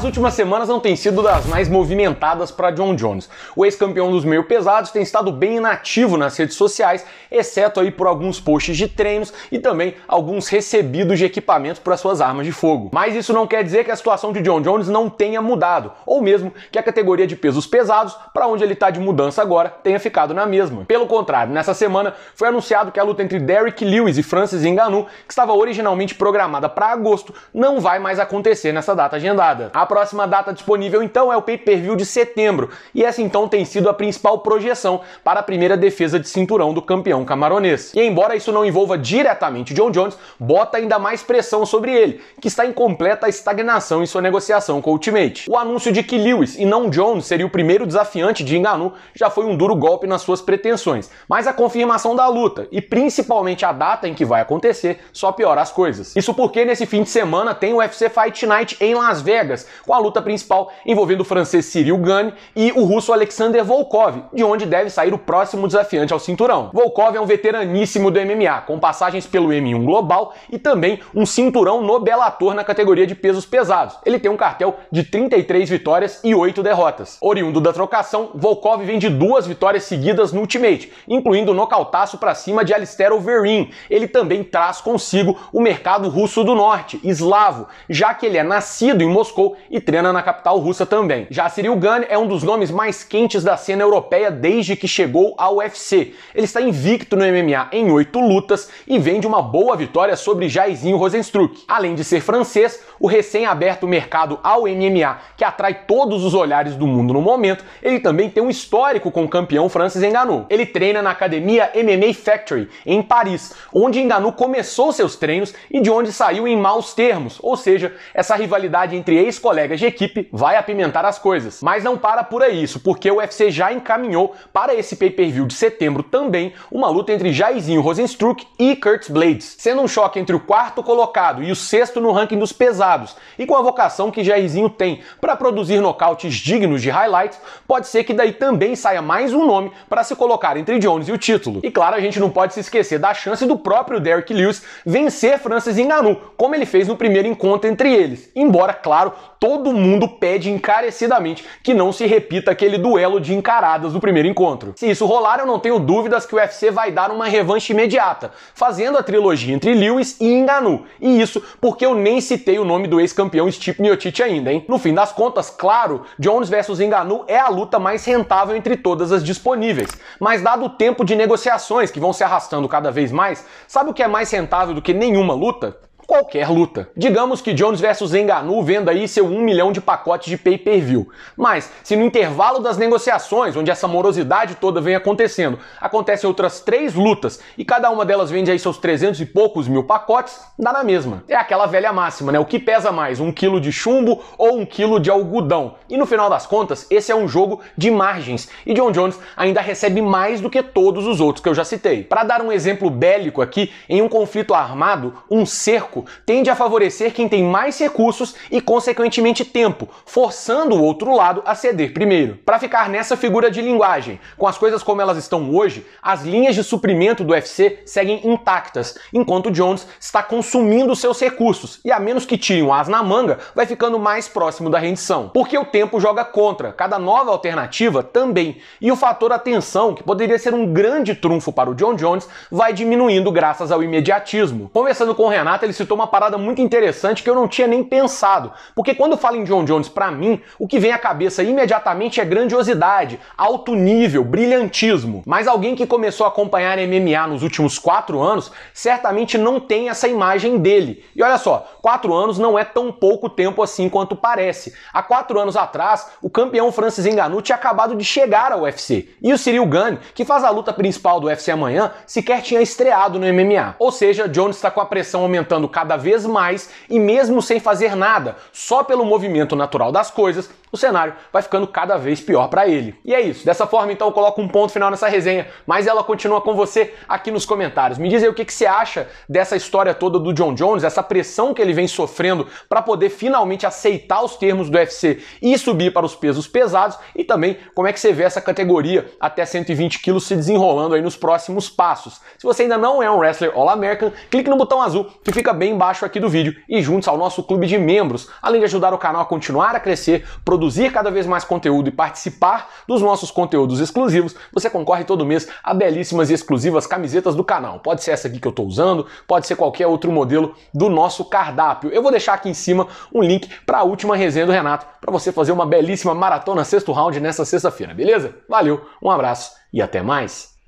As últimas semanas não têm sido das mais movimentadas para John Jones. O ex-campeão dos meio pesados tem estado bem inativo nas redes sociais, exceto aí por alguns posts de treinos e também alguns recebidos de equipamentos para suas armas de fogo. Mas isso não quer dizer que a situação de John Jones não tenha mudado, ou mesmo que a categoria de pesos pesados, para onde ele está de mudança agora, tenha ficado na mesma. Pelo contrário, nessa semana foi anunciado que a luta entre Derrick Lewis e Francis Ngannou, que estava originalmente programada para agosto, não vai mais acontecer nessa data agendada. A próxima data disponível então é o pay-per-view de setembro, e essa então tem sido a principal projeção para a primeira defesa de cinturão do campeão camaronês. E embora isso não envolva diretamente John Jones, bota ainda mais pressão sobre ele, que está em completa estagnação em sua negociação com o Ultimate. O anúncio de que Lewis e não Jones seria o primeiro desafiante de Enganu já foi um duro golpe nas suas pretensões, mas a confirmação da luta e principalmente a data em que vai acontecer só piora as coisas. Isso porque nesse fim de semana tem o UFC Fight Night em Las Vegas, com a luta principal envolvendo o francês Cyril Gane e o russo Alexander Volkov, de onde deve sair o próximo desafiante ao cinturão. Volkov é um veteraníssimo do MMA, com passagens pelo M1 Global e também um cinturão no Bellator na categoria de pesos pesados. Ele tem um cartel de 33 vitórias e 8 derrotas. Oriundo da trocação, Volkov vem de duas vitórias seguidas no Ultimate, incluindo o nocautaço para cima de Alistair Overeem. Ele também traz consigo o mercado russo do norte, eslavo, já que ele é nascido em Moscou e treina na capital russa também. Já Cyril Gane é um dos nomes mais quentes da cena europeia desde que chegou ao UFC. Ele está invicto no MMA em oito lutas e vem de uma boa vitória sobre Jairzinho Rosenstruck. Além de ser francês, o recém-aberto mercado ao MMA, que atrai todos os olhares do mundo no momento, ele também tem um histórico com o campeão Francis Enganu. Ele treina na academia MMA Factory, em Paris, onde Enganu começou seus treinos e de onde saiu em maus termos, ou seja, essa rivalidade entre ex colegas de equipe vai apimentar as coisas. Mas não para por aí isso, porque o UFC já encaminhou para esse pay-per-view de setembro também uma luta entre Jairzinho Rosenstruck e Curtis Blades, sendo um choque entre o quarto colocado e o sexto no ranking dos pesados. E com a vocação que Jairzinho tem para produzir nocautes dignos de highlights, pode ser que daí também saia mais um nome para se colocar entre Jones e o título. E claro, a gente não pode se esquecer da chance do próprio Derrick Lewis vencer Francis Ngannou, como ele fez no primeiro encontro entre eles. Embora, claro, todo mundo pede encarecidamente que não se repita aquele duelo de encaradas do primeiro encontro. Se isso rolar, eu não tenho dúvidas que o UFC vai dar uma revanche imediata, fazendo a trilogia entre Lewis e Enganu. E isso porque eu nem citei o nome do ex-campeão Stipe Miocic ainda, hein? No fim das contas, claro, Jones versus Enganu é a luta mais rentável entre todas as disponíveis. Mas dado o tempo de negociações que vão se arrastando cada vez mais, sabe o que é mais rentável do que nenhuma luta? qualquer luta. Digamos que Jones versus Enganu venda aí seu 1 milhão de pacotes de pay-per-view. Mas, se no intervalo das negociações, onde essa morosidade toda vem acontecendo, acontecem outras três lutas e cada uma delas vende aí seus 300 e poucos mil pacotes, dá na mesma. É aquela velha máxima, né? O que pesa mais, um quilo de chumbo ou um quilo de algodão? E no final das contas, esse é um jogo de margens e John Jones ainda recebe mais do que todos os outros que eu já citei. Para dar um exemplo bélico aqui, em um conflito armado, um cerco tende a favorecer quem tem mais recursos e, consequentemente, tempo, forçando o outro lado a ceder primeiro. Para ficar nessa figura de linguagem, com as coisas como elas estão hoje, as linhas de suprimento do UFC seguem intactas, enquanto Jones está consumindo seus recursos e, a menos que tire um as na manga, vai ficando mais próximo da rendição. Porque o tempo joga contra, cada nova alternativa também, e o fator atenção, que poderia ser um grande trunfo para o John Jones, vai diminuindo graças ao imediatismo. Conversando com o Renato, ele citou citou uma parada muito interessante que eu não tinha nem pensado. Porque quando falo em John Jones, para mim, o que vem à cabeça imediatamente é grandiosidade, alto nível, brilhantismo. Mas alguém que começou a acompanhar MMA nos últimos quatro anos certamente não tem essa imagem dele. E olha só, quatro anos não é tão pouco tempo assim quanto parece. Há quatro anos atrás, o campeão Francis Ngannou tinha acabado de chegar ao UFC. E o Cyril Gane, que faz a luta principal do UFC amanhã, sequer tinha estreado no MMA. Ou seja, Jones está com a pressão aumentando cada cada vez mais e mesmo sem fazer nada, só pelo movimento natural das coisas, o cenário vai ficando cada vez pior para ele. E é isso. Dessa forma, então, eu coloco um ponto final nessa resenha, mas ela continua com você aqui nos comentários. Me diz aí o que, que você acha dessa história toda do John Jones, essa pressão que ele vem sofrendo para poder finalmente aceitar os termos do UFC e subir para os pesos pesados, e também como é que você vê essa categoria até 120 quilos se desenrolando aí nos próximos passos. Se você ainda não é um wrestler All-American, clique no botão azul que fica bem embaixo aqui do vídeo e junte-se ao nosso clube de membros, além de ajudar o canal a continuar a crescer, produzir cada vez mais conteúdo e participar dos nossos conteúdos exclusivos, você concorre todo mês a belíssimas e exclusivas camisetas do canal. Pode ser essa aqui que eu estou usando, pode ser qualquer outro modelo do nosso cardápio. Eu vou deixar aqui em cima um link para a última resenha do Renato para você fazer uma belíssima maratona sexto round nessa sexta-feira, beleza? Valeu, um abraço e até mais!